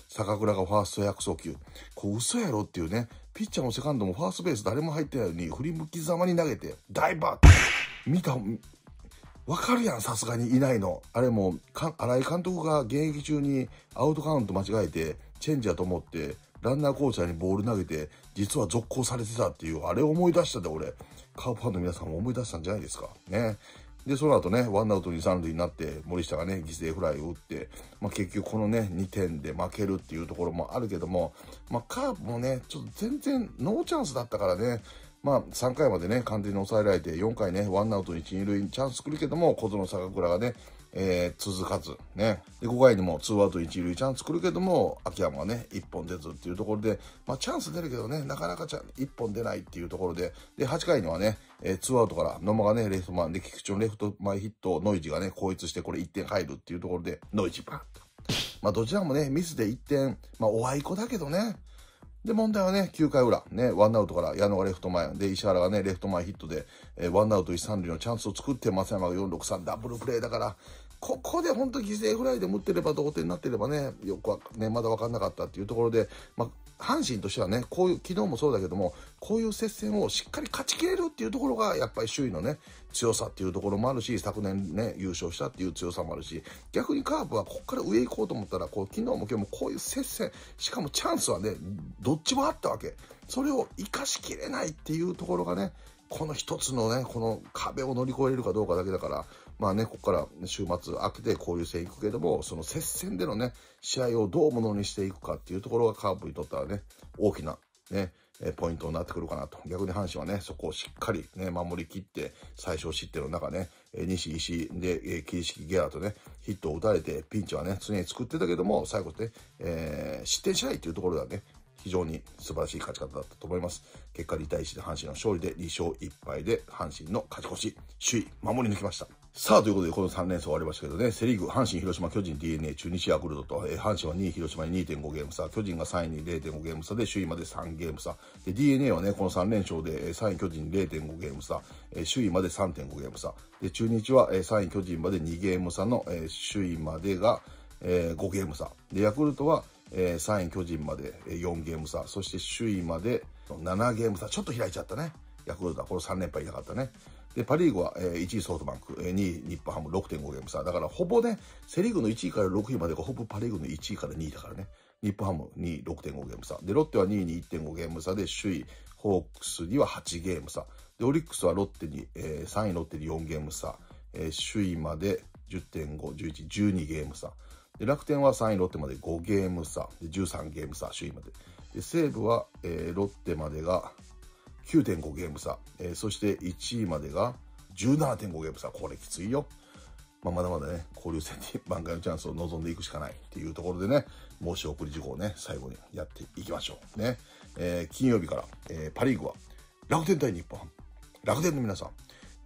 坂倉がファースト約束球。こう嘘やろっていうね、ピッチャーもセカンドもファーストベース誰も入ってないのに、振り向きざまに投げて、ダイバー見た、わかるやん、さすがにいないの。あれも、荒井監督が現役中にアウトカウント間違えて、チェンジだと思って、ランナーコーチャーにボール投げて、実は続行されてたっていう、あれを思い出したで、俺。カープファンの皆さんも思い出したんじゃないですか。ね。で、その後ね、ワンアウト二三塁になって、森下がね、犠牲フライを打って、まあ結局このね、2点で負けるっていうところもあるけども、まあカープもね、ちょっと全然ノーチャンスだったからね、まあ3回までね、完全に抑えられて、4回ね、ワンアウト一二塁にチャンス作るけども、小園坂倉がね、えー、続かず、ね。で、5回にも2アウト1塁チャンス来るけども、秋山はね、1本出ずっていうところで、まあチャンス出るけどね、なかなかちゃ1本出ないっていうところで、で、8回にはね、えー、ツーアウトから野間がね、レフトマンで、菊池のレフト前ヒット、ノイジがね、後逸して、これ1点入るっていうところで、ノイジバンと。まあ、どちらもね、ミスで1点、まあ、おあいこだけどね。で、問題はね、9回裏、ね、ワンアウトから矢野がレフト前、で、石原がね、レフト前ヒットで、えー、ワンアウト1、3塁のチャンスを作って、松山が4、6、3、ダブルプレーだから、ここで本当犠牲フライで持ってれば同点になってればね、よくはね、まだ分かんなかったっていうところで、まあ、阪神としてはね、こういう、昨日もそうだけども、こういう接戦をしっかり勝ちきれるっていうところが、やっぱり周囲のね、強さっていうところもあるし、昨年ね、優勝したっていう強さもあるし、逆にカープはここから上行こうと思ったら、こう、昨日も今日もこういう接戦、しかもチャンスはね、どっちもあったわけ。それを活かしきれないっていうところがね、この一つのね、この壁を乗り越えれるかどうかだけだから、まあね、ここから週末明けて交流戦行くけども、その接戦でのね、試合をどうものにしていくかっていうところがカープにとってはね、大きなね、えポイントになってくるかなと。逆に阪神はね、そこをしっかりね、守り切って、最小失点の中ね、え西、石で、え桐敷ゲアとね、ヒットを打たれて、ピンチはね、常に作ってたけども、最後で、ね、えー、失点しないっていうところではね、非常に素晴らしい勝ち方だったと思います。結果2対1で阪神の勝利で2勝1敗で阪神の勝ち越し、首位守り抜きました。さあ、ということで、この3連戦終わりましたけどね、セリーグ、阪神、広島、巨人、DNA、中日、ヤクルトと、えー、阪神は2位、広島に2.5ゲーム差、巨人が3位に0.5ゲーム差で、首位まで3ゲーム差。で、DNA はね、この3連勝で、え3位、巨人0.5ゲーム差、え首位まで3.5ゲーム差。で、中日は、え3位、巨人まで2ゲーム差の、え首位までが、え5ゲーム差。で、ヤクルトは、え3位、巨人まで、え4ゲーム差、そして首位まで7ゲーム差。ちょっと開いちゃったね。ヤクルトはこの3連敗いなかったね。で、パリーグは、1位ソフトバンク、2位日本ハム6.5ゲーム差。だからほぼね、セリーグの1位から6位までがほぼパリーグの1位から2位だからね。日本ハム2位6.5ゲーム差。で、ロッテは2位に1.5ゲーム差で、首位ホークスには8ゲーム差。で、オリックスはロッテに、えー、3位ロッテに4ゲーム差。えー、首位まで10.5、11、12ゲーム差。で、楽天は3位ロッテまで5ゲーム差。で、13ゲーム差、首位まで。で、西武は、えー、ロッテまでが9.5ゲーム差、えー、そして1位までが17.5ゲーム差、これきついよ。まあ、まだまだね、交流戦に挽回のチャンスを望んでいくしかないっていうところでね、申し送り事項をね、最後にやっていきましょう。ね。えー、金曜日から、えー、パリーグは、楽天対日本ハム。楽天の皆さん、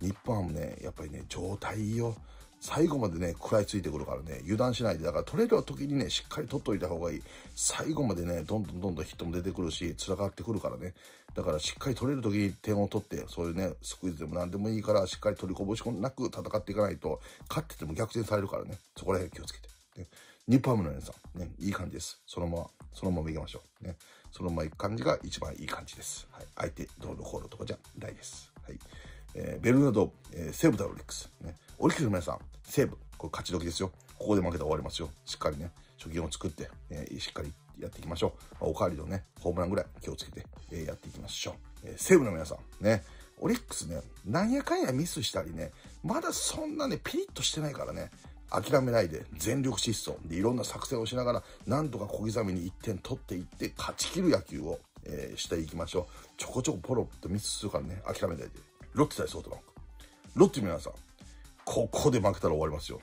日本ハムね、やっぱりね、状態いいよ。最後までね、食らいついてくるからね、油断しないで、だから取れる時にね、しっかり取っといた方がいい。最後までね、どんどんどんどんヒットも出てくるし、辛がってくるからね、だからしっかり取れる時に点を取って、そういうね、スクイズでも何でもいいから、しっかり取りこぼしなく戦っていかないと、勝ってても逆転されるからね。そこら辺気をつけて。ね、ニューパームの皆さん、ね、いい感じです。そのまま、そのまま行きましょう。ね、そのまま行く感じが一番いい感じです。はい、相手、どうのこうのとかじゃないです。はい。えー、ベルナド、えー、ブ武だオリックス。ね、オリックスの皆さん、ーブ。これ勝ち時ですよ。ここで負けたら終わりますよ。しっかりね、貯金を作って、えー、しっかりやっていきましょう。おかわりのね、ホームランぐらい気をつけて、えやっていきましょう。え西武の皆さん、ね、オリックスね、なんやかんやミスしたりね、まだそんなね、ピリッとしてないからね、諦めないで全力疾走でいろんな作戦をしながらなんとか小刻みに1点取っていって勝ち切る野球を、えー、していきましょうちょこちょこポロッとミスするからね諦めないでロッテ対ソフトバンクロッテの皆さんここで負けたら終わりますよ、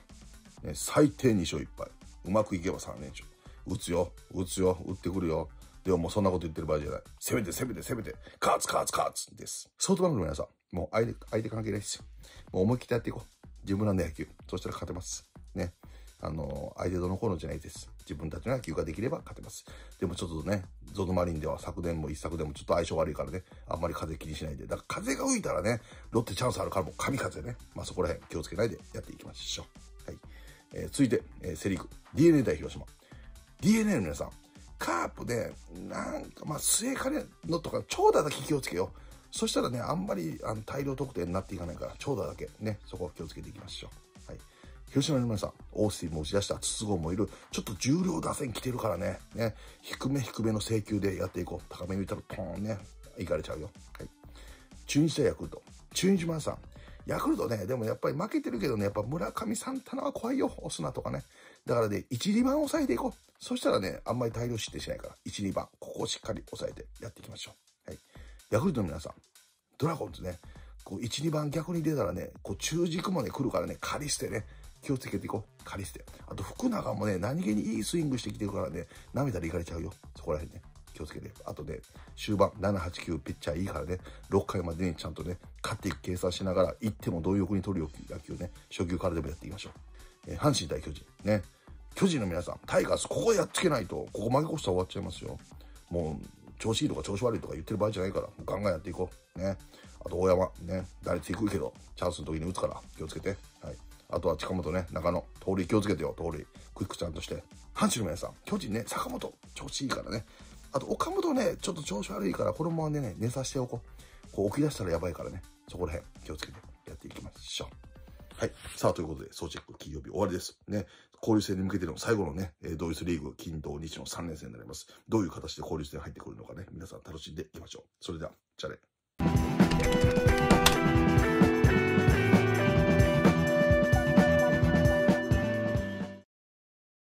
最低2勝1敗うまくいけば3連勝打つよ、打つよ、打ってくるよ。でももうそんなこと言ってる場合じゃない。攻めて、攻めて、攻めて、勝つ、勝つ、勝つです。ソフトバンクの皆さん、もう相手、相手関係ないですよ。もう思い切ってやっていこう。自分らの野球。そしたら勝てます。ね。あの、相手どの頃じゃないです。自分たちの野球ができれば勝てます。でもちょっとね、ゾドマリンでは昨年も一昨年もちょっと相性悪いからね、あんまり風気にしないで。だから風が吹いたらね、ロッテチャンスあるからもう神風ね。まあそこら辺気をつけないでやっていきましょう。はい。えー、続いて、えー、セリーグ、DNA 対広島。DNA の皆さん、カープで、なんか、まあ、末金のとか、長打だけ気をつけよう。そしたらね、あんまりあの大量得点になっていかないから、長打だけ、ね、そこは気をつけていきましょう。はい。広島の皆さん、オースティンも打ち出した、筒子もいる、ちょっと重量打線来てるからね、ね、低め低めの請求でやっていこう。高めにたら、ポーンね、いかれちゃうよ。はい。中日とヤクルト。中日マンさん、ヤクルトね、でもやっぱり負けてるけどね、やっぱ村上サンタナは怖いよ、オスナとかね。だからね、1、2番抑えていこう。そしたらね、あんまり大量失点しないから、1、2番、ここをしっかり抑えてやっていきましょう。はい。ヤクルトの皆さん、ドラゴンズね、こう、1、2番逆に出たらね、こう、中軸もね、来るからね、仮捨てね、気をつけていこう。カリスあと、福永もね、何気にいいスイングしてきてるからね、涙でいかれちゃうよ。そこら辺ね。気をつけて、あとで、終盤、7、8、9、ピッチャーいいからね、6回までにちゃんとね、勝っていく計算しながら、っても同欲に取る野球ね、初球からでもやっていきましょう。えー、阪神対巨人、ね。巨人の皆さん、タイガース、ここやっつけないと、ここ負け越したら終わっちゃいますよ。もう、調子いいとか調子悪いとか言ってる場合じゃないから、ガンガンやっていこう。ね。あと、大山、ね。打率低いけど、チャンスの時に打つから、気をつけて。はい。あとは近本ね、中野、盗塁気をつけてよ、盗塁。クイックちゃんとして。阪神の皆さん、巨人ね、坂本、調子いいからね。あと、岡本ね、ちょっと調子悪いから、このままでね、寝させておこう。こう、起き出したらやばいからね、そこら辺、気をつけてやっていきましょう。はい。さあ、ということで、総チェック金曜日終わりです。ね。交流戦に向けての最後のね、えイツリーグ、金、土、日の3連戦になります。どういう形で交流戦入ってくるのかね、皆さん楽しんでいきましょう。それでは、チャレンジ。